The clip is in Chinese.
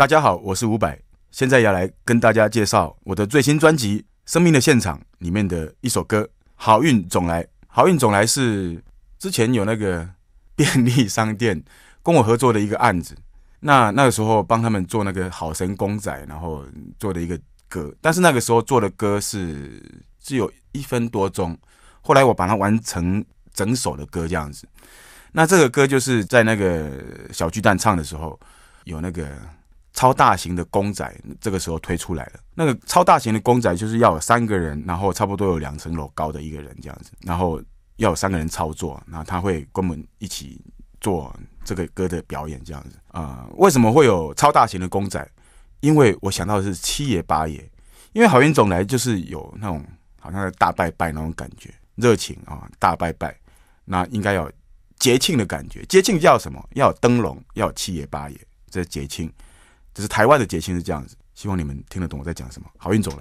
大家好，我是伍佰，现在要来跟大家介绍我的最新专辑《生命的现场》里面的一首歌《好运总来》。《好运总来》是之前有那个便利商店跟我合作的一个案子，那那个时候帮他们做那个好神公仔，然后做的一个歌，但是那个时候做的歌是只有一分多钟，后来我把它完成整首的歌这样子。那这个歌就是在那个小巨蛋唱的时候有那个。超大型的公仔这个时候推出来了。那个超大型的公仔就是要有三个人，然后差不多有两层楼高的一个人这样子，然后要有三个人操作，那他会跟我们一起做这个歌的表演这样子啊。为什么会有超大型的公仔？因为我想到的是七爷八爷，因为好运总来就是有那种好像是大拜拜那种感觉，热情啊，大拜拜，那应该要节庆的感觉。节庆要什么？要灯笼，要七爷八爷，这是节庆。是台湾的节庆是这样子，希望你们听得懂我在讲什么。好运走来。